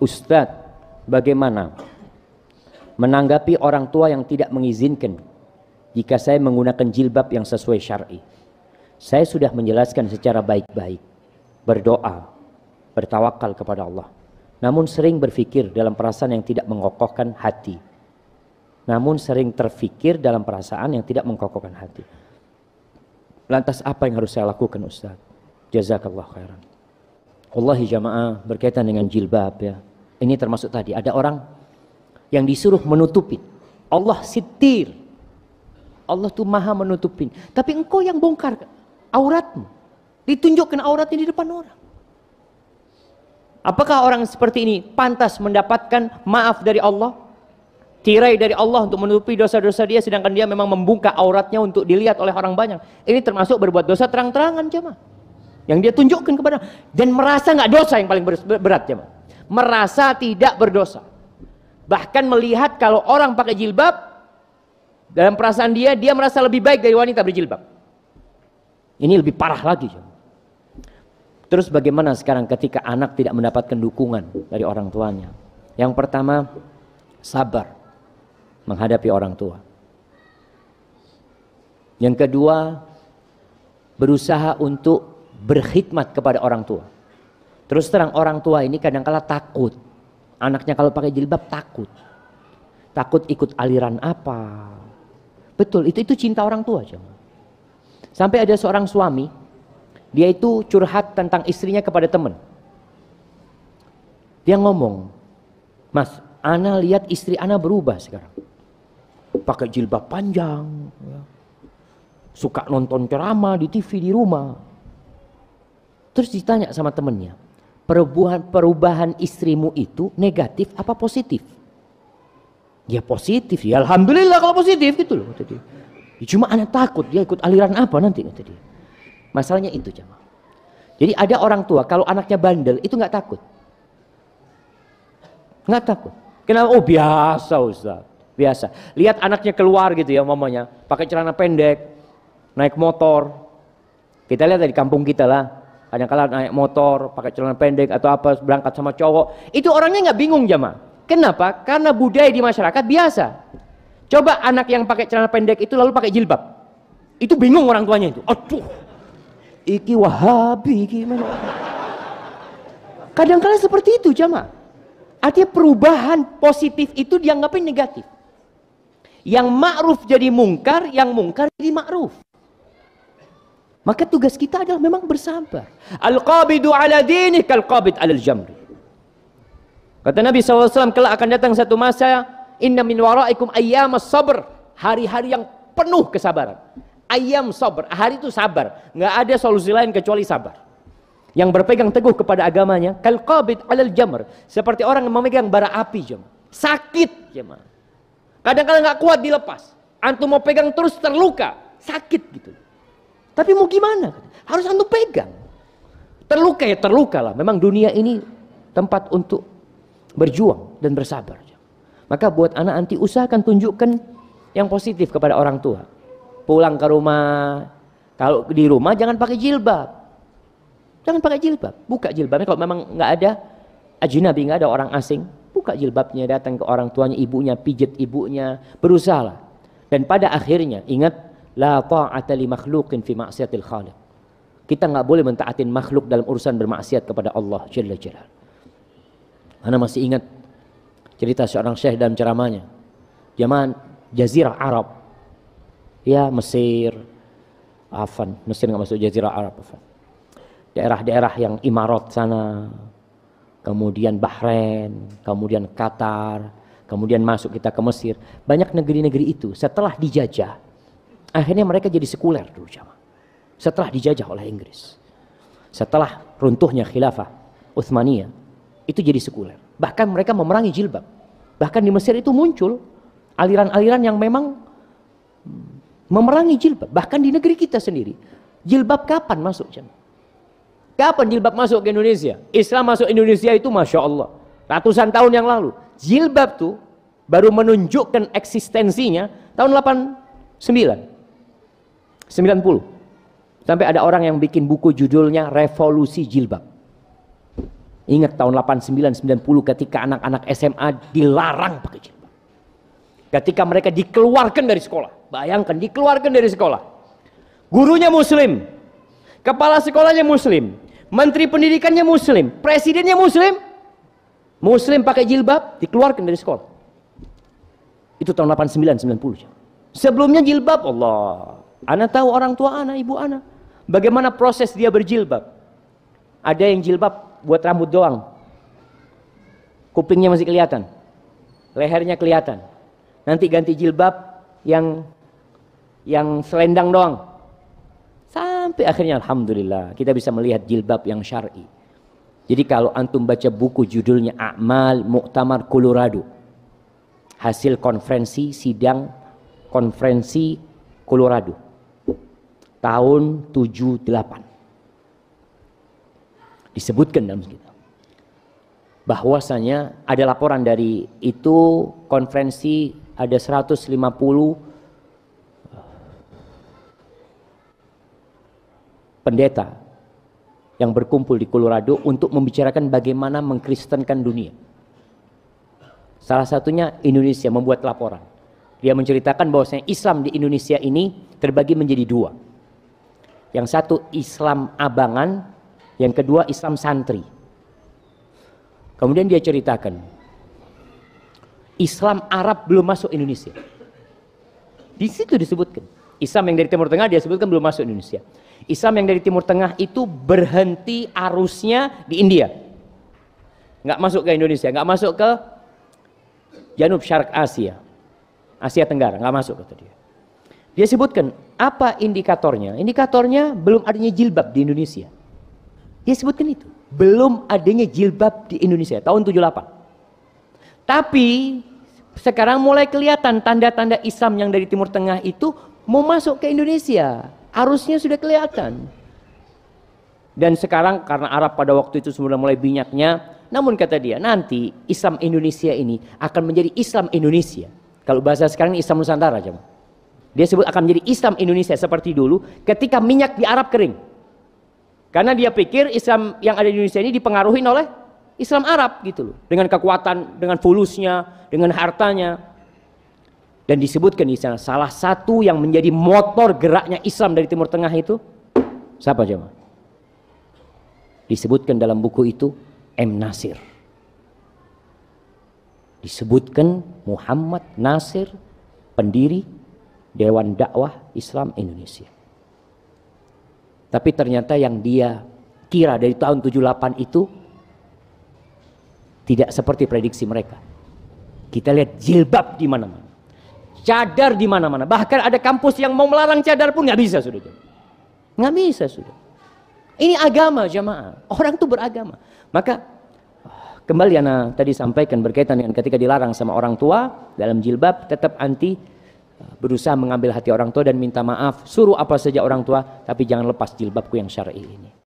Ustadz, bagaimana menanggapi orang tua yang tidak mengizinkan jika saya menggunakan jilbab yang sesuai syar'i? Saya sudah menjelaskan secara baik-baik, berdoa, bertawakal kepada Allah. Namun sering berpikir dalam perasaan yang tidak mengokohkan hati. Namun sering terfikir dalam perasaan yang tidak mengokohkan hati. Lantas apa yang harus saya lakukan Ustaz? Jazakallah khairan. Wallahi jamaah berkaitan dengan jilbab ya ini termasuk tadi, ada orang yang disuruh menutupin. Allah sitir. Allah tuh maha menutupin. Tapi engkau yang bongkar auratmu. Ditunjukkan auratnya di depan orang. Apakah orang seperti ini pantas mendapatkan maaf dari Allah? Tirai dari Allah untuk menutupi dosa-dosa dia sedangkan dia memang membuka auratnya untuk dilihat oleh orang banyak. Ini termasuk berbuat dosa terang-terangan jemaah. Yang dia tunjukkan kepada dan merasa nggak dosa yang paling berat jemaah merasa tidak berdosa. Bahkan melihat kalau orang pakai jilbab, dalam perasaan dia, dia merasa lebih baik dari wanita berjilbab. Ini lebih parah lagi. Terus bagaimana sekarang ketika anak tidak mendapatkan dukungan dari orang tuanya? Yang pertama, sabar menghadapi orang tua. Yang kedua, berusaha untuk berkhidmat kepada orang tua. Terus terang orang tua ini kadang kala takut. Anaknya kalau pakai jilbab takut. Takut ikut aliran apa. Betul, itu itu cinta orang tua jangan. Sampai ada seorang suami, dia itu curhat tentang istrinya kepada teman. Dia ngomong, Mas, Ana lihat istri Ana berubah sekarang. Pakai jilbab panjang. Ya. Suka nonton ceramah di TV di rumah. Terus ditanya sama temennya, perubahan perubahan istrimu itu negatif apa positif? Ya positif ya alhamdulillah kalau positif gitu loh kata dia. Ya, cuma anak takut dia ikut aliran apa nanti kata dia. Masalahnya itu jamaah. Jadi ada orang tua kalau anaknya bandel itu nggak takut. Nggak takut. Kenapa? Oh biasa Ustaz. Biasa. Lihat anaknya keluar gitu ya mamanya. Pakai celana pendek. Naik motor. Kita lihat dari kampung kita lah kadang-kala naik motor, pakai celana pendek atau apa, berangkat sama cowok. Itu orangnya nggak bingung jamaah. Kenapa? Karena budaya di masyarakat biasa. Coba anak yang pakai celana pendek itu lalu pakai jilbab. Itu bingung orang tuanya itu. Aduh, iki wahabi gimana? kadang kadang seperti itu jamaah. Artinya perubahan positif itu dianggapnya negatif. Yang ma'ruf jadi mungkar, yang mungkar jadi ma'ruf. Maka tugas kita adalah memang bersabar. Al-qabidu ala dini kal-qabid ala jamri. Kata Nabi SAW, kelak akan datang satu masa, inna min waraikum ayyam sabr. Hari-hari yang penuh kesabaran. Ayam sabar, hari itu sabar. Nggak ada solusi lain kecuali sabar. Yang berpegang teguh kepada agamanya, kal-qabid ala jamr. Seperti orang yang memegang bara api, jam. Sakit, jemaah. Kadang-kadang nggak kuat dilepas. Antum mau pegang terus terluka, sakit gitu. Tapi mau gimana? Harus antum pegang. Terluka ya terluka lah. Memang dunia ini tempat untuk berjuang dan bersabar. Maka buat anak anti usahakan tunjukkan yang positif kepada orang tua. Pulang ke rumah, kalau di rumah jangan pakai jilbab. Jangan pakai jilbab, buka jilbabnya kalau memang nggak ada ajnabi nggak ada orang asing, buka jilbabnya datang ke orang tuanya, ibunya, pijit ibunya, berusaha lah. Dan pada akhirnya ingat la ta'ata li makhlukin fi ma'siyatil khaliq. Kita nggak boleh mentaatin makhluk dalam urusan bermaksiat kepada Allah Jalla Jalal. Anda masih ingat cerita seorang syekh dalam ceramahnya. Zaman jazirah Arab. Ya Mesir. Afan, Mesir nggak masuk jazirah Arab. Afan. Daerah-daerah yang Imarat sana. Kemudian Bahrain, kemudian Qatar, kemudian masuk kita ke Mesir. Banyak negeri-negeri itu setelah dijajah Akhirnya mereka jadi sekuler dulu jamaah. Setelah dijajah oleh Inggris. Setelah runtuhnya khilafah Uthmaniyah, itu jadi sekuler. Bahkan mereka memerangi jilbab. Bahkan di Mesir itu muncul aliran-aliran yang memang memerangi jilbab. Bahkan di negeri kita sendiri. Jilbab kapan masuk jamaah? Kapan jilbab masuk ke Indonesia? Islam masuk Indonesia itu Masya Allah. Ratusan tahun yang lalu. Jilbab tuh baru menunjukkan eksistensinya tahun 89. 90. Sampai ada orang yang bikin buku judulnya Revolusi Jilbab. Ingat tahun 89-90 ketika anak-anak SMA dilarang pakai jilbab. Ketika mereka dikeluarkan dari sekolah. Bayangkan dikeluarkan dari sekolah. Gurunya muslim. Kepala sekolahnya muslim. Menteri pendidikannya muslim. Presidennya muslim. Muslim pakai jilbab dikeluarkan dari sekolah. Itu tahun 89-90. Sebelumnya jilbab Allah. Ana tahu orang tua anak, ibu anak, Bagaimana proses dia berjilbab? Ada yang jilbab buat rambut doang. Kupingnya masih kelihatan. Lehernya kelihatan. Nanti ganti jilbab yang yang selendang doang. Sampai akhirnya alhamdulillah kita bisa melihat jilbab yang syar'i. Jadi kalau antum baca buku judulnya Amal Muktamar Colorado. Hasil konferensi sidang konferensi Colorado tahun 78. Disebutkan dalam kita Bahwasanya ada laporan dari itu konferensi ada 150 eh, pendeta yang berkumpul di Colorado untuk membicarakan bagaimana mengkristenkan dunia. Salah satunya Indonesia membuat laporan. Dia menceritakan bahwasanya Islam di Indonesia ini terbagi menjadi dua yang satu Islam abangan, yang kedua Islam santri. Kemudian dia ceritakan, Islam Arab belum masuk Indonesia. Di situ disebutkan. Islam yang dari Timur Tengah dia sebutkan belum masuk Indonesia. Islam yang dari Timur Tengah itu berhenti arusnya di India. Nggak masuk ke Indonesia, nggak masuk ke Janub Syarq Asia. Asia Tenggara, nggak masuk kata dia. Dia sebutkan apa indikatornya? Indikatornya belum adanya jilbab di Indonesia. Dia sebutkan itu. Belum adanya jilbab di Indonesia tahun 78. Tapi sekarang mulai kelihatan tanda-tanda Islam yang dari Timur Tengah itu mau masuk ke Indonesia. Arusnya sudah kelihatan. Dan sekarang karena Arab pada waktu itu sudah mulai binyaknya, namun kata dia nanti Islam Indonesia ini akan menjadi Islam Indonesia. Kalau bahasa sekarang Islam Nusantara, cuman. Dia sebut akan menjadi Islam Indonesia seperti dulu ketika minyak di Arab kering. Karena dia pikir Islam yang ada di Indonesia ini dipengaruhi oleh Islam Arab gitu loh. Dengan kekuatan, dengan fulusnya, dengan hartanya. Dan disebutkan di sana salah satu yang menjadi motor geraknya Islam dari Timur Tengah itu siapa coba? Disebutkan dalam buku itu M Nasir. Disebutkan Muhammad Nasir pendiri Dewan Dakwah Islam Indonesia. Tapi ternyata yang dia kira dari tahun 78 itu tidak seperti prediksi mereka. Kita lihat jilbab di mana-mana. Cadar di mana-mana. Bahkan ada kampus yang mau melarang cadar pun nggak bisa sudah. Nggak bisa sudah. Ini agama jamaah. Orang itu beragama. Maka kembali Ana tadi sampaikan berkaitan dengan ketika dilarang sama orang tua dalam jilbab tetap anti berusaha mengambil hati orang tua dan minta maaf, suruh apa saja orang tua, tapi jangan lepas jilbabku yang syar'i ini.